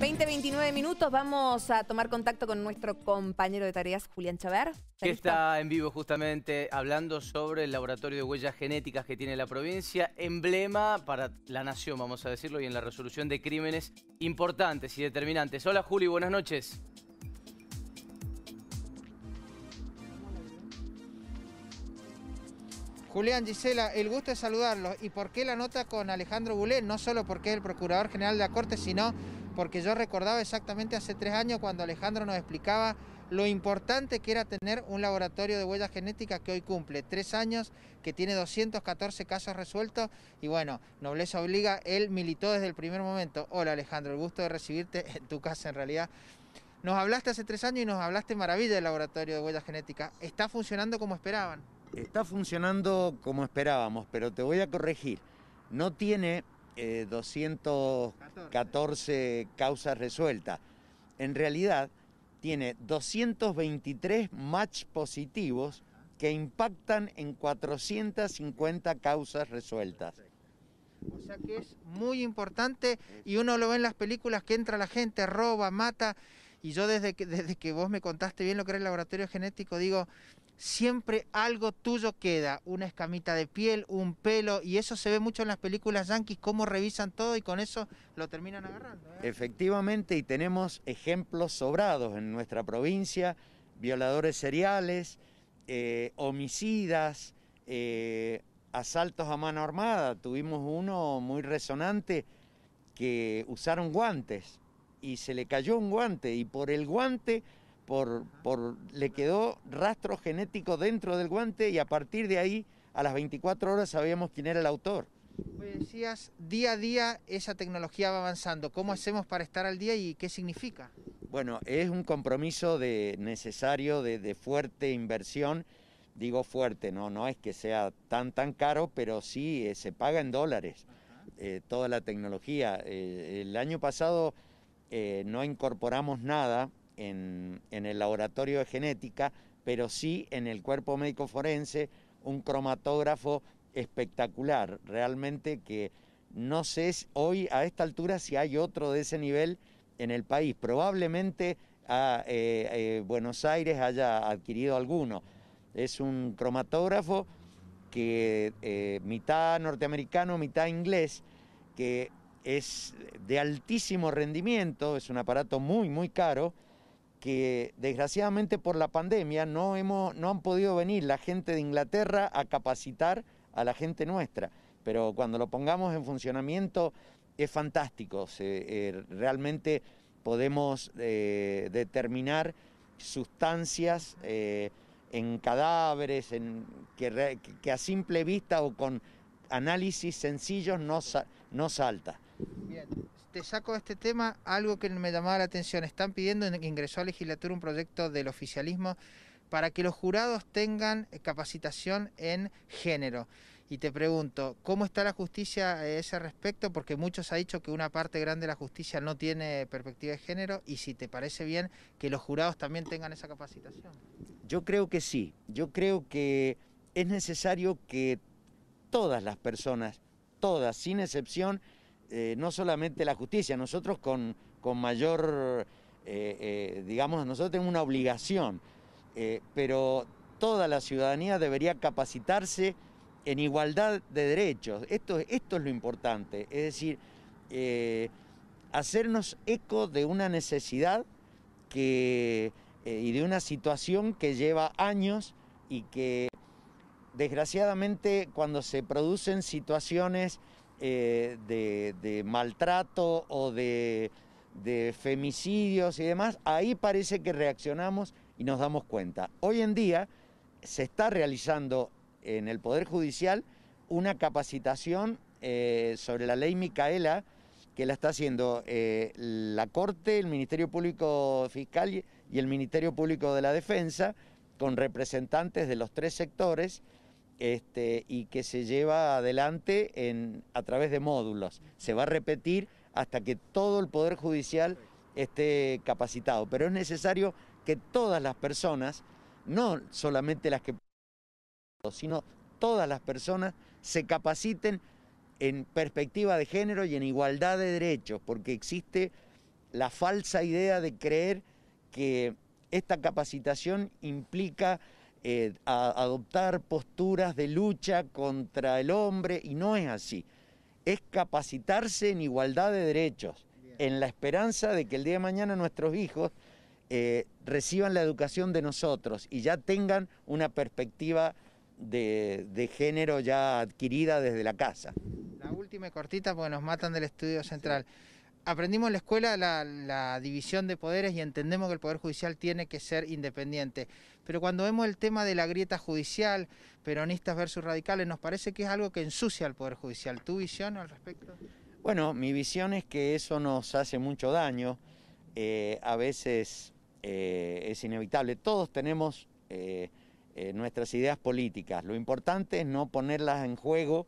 20-29 minutos, vamos a tomar contacto con nuestro compañero de tareas, Julián Chaver. Que está en vivo justamente hablando sobre el laboratorio de huellas genéticas que tiene la provincia, emblema para la nación, vamos a decirlo, y en la resolución de crímenes importantes y determinantes. Hola Juli, buenas noches. Julián, Gisela, el gusto de saludarlos. ¿Y por qué la nota con Alejandro Bulé? No solo porque es el Procurador General de la Corte, sino porque yo recordaba exactamente hace tres años cuando Alejandro nos explicaba lo importante que era tener un laboratorio de huellas genéticas que hoy cumple tres años, que tiene 214 casos resueltos y bueno, nobleza obliga, él militó desde el primer momento. Hola Alejandro, el gusto de recibirte en tu casa en realidad. Nos hablaste hace tres años y nos hablaste maravilla del laboratorio de huellas genéticas. ¿Está funcionando como esperaban? Está funcionando como esperábamos, pero te voy a corregir. No tiene 214 eh, causas resueltas. En realidad tiene 223 match positivos que impactan en 450 causas resueltas. O sea que es muy importante y uno lo ve en las películas que entra la gente, roba, mata y yo desde que, desde que vos me contaste bien lo que era el laboratorio genético, digo, siempre algo tuyo queda, una escamita de piel, un pelo, y eso se ve mucho en las películas yanquis, cómo revisan todo y con eso lo terminan agarrando. ¿eh? Efectivamente, y tenemos ejemplos sobrados en nuestra provincia, violadores seriales, eh, homicidas, eh, asaltos a mano armada. Tuvimos uno muy resonante que usaron guantes y se le cayó un guante y por el guante por, por, le quedó rastro genético dentro del guante y a partir de ahí a las 24 horas sabíamos quién era el autor. decías, día a día esa tecnología va avanzando. ¿Cómo hacemos para estar al día y qué significa? Bueno, es un compromiso de necesario, de, fuerte inversión. Digo fuerte, no, no es que sea tan tan caro, pero sí eh, se paga en dólares eh, toda la tecnología. Eh, el año pasado eh, no incorporamos nada en, el laboratorio de genética, pero sí en el cuerpo médico forense, un cromatógrafo espectacular, realmente que no sé hoy a esta altura si hay otro de ese nivel en el país. Probablemente a, eh, eh, Buenos Aires haya adquirido alguno. Es un cromatógrafo que mitad norteamericano, mitad inglés, que es de altísimo rendimiento, es un aparato muy, muy caro, que desgraciadamente por la pandemia no, hemos, no han podido venir la gente de Inglaterra a capacitar a la gente nuestra, pero cuando lo pongamos en funcionamiento es fantástico, eh, realmente podemos eh, determinar sustancias eh, en cadáveres que, a simple vista o con análisis sencillos no, no salta. Le saco de este tema algo que me llamaba la atención. Están pidiendo que ingresó a legislatura un proyecto del oficialismo para que los jurados tengan eh, capacitación en género. Y te pregunto, ¿cómo está la justicia eh, a ese respecto? Porque muchos han dicho que una parte grande de la justicia no tiene perspectiva de género y si te parece bien que los jurados también tengan esa capacitación. Yo creo que sí, yo creo que es necesario que todas las personas, todas, sin excepción, eh, no solamente la justicia, nosotros con, mayor, eh, eh, digamos, nosotros tenemos una obligación, pero toda la ciudadanía debería capacitarse en igualdad de derechos. Esto, es lo importante, es decir, hacernos eco de una necesidad y de una situación que lleva años y que desgraciadamente cuando se producen situaciones eh, de, maltrato o de, femicidios y demás, ahí parece que reaccionamos y nos damos cuenta. Hoy en día se está realizando en el Poder Judicial una capacitación eh, sobre la ley Micaela que la está haciendo eh, la Corte, el Ministerio Público Fiscal y el Ministerio Público de la Defensa con representantes de los tres sectores este, y que se lleva adelante a través de módulos. Se va a repetir hasta que todo el Poder Judicial esté capacitado, pero es necesario que todas las personas, no solamente las que sino todas las personas se capaciten en perspectiva de género y en igualdad de derechos, porque existe la falsa idea de creer que esta capacitación implica eh, a adoptar posturas de lucha contra el hombre y no es así. Es capacitarse en igualdad de derechos, en la esperanza de que el día de mañana nuestros hijos eh, reciban la educación de nosotros y ya tengan una perspectiva de, género ya adquirida desde la casa. La última cortita porque nos matan del estudio central aprendimos en la escuela la, división de poderes y entendemos que el Poder Judicial tiene que ser independiente. Pero cuando vemos el tema de la grieta judicial, peronistas versus radicales, nos parece que es algo que ensucia al Poder Judicial. ¿Tu visión al respecto? Bueno, mi visión es que eso nos hace mucho daño. Eh, a veces eh, es inevitable. Todos tenemos eh, nuestras ideas políticas. Lo importante es no ponerlas en juego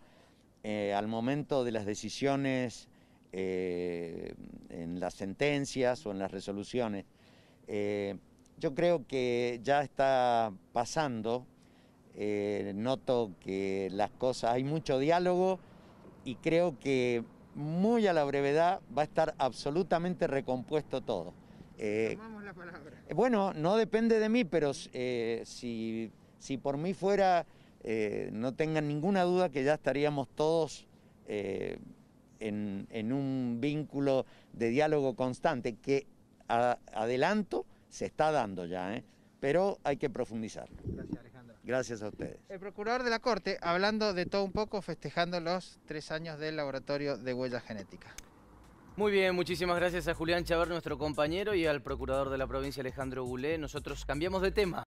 al momento de las decisiones las sentencias o en las resoluciones. Eh, yo creo que ya está pasando, eh, noto que las cosas, hay mucho diálogo y creo que muy a la brevedad va a estar absolutamente recompuesto todo. Eh, la palabra. Eh, bueno, no depende de mí, pero si, si, por mí fuera, no tengan ninguna duda que ya estaríamos todos en, un vínculo de diálogo constante que adelanto se está dando ya, ¿eh? pero hay que profundizar. Gracias, Alejandro. Gracias a ustedes. El procurador de la Corte, hablando de todo un poco, festejando los tres años del laboratorio de Huella Genética. Muy bien, muchísimas gracias a Julián Chavar, nuestro compañero, y al procurador de la provincia, Alejandro Gulé. Nosotros cambiamos de tema.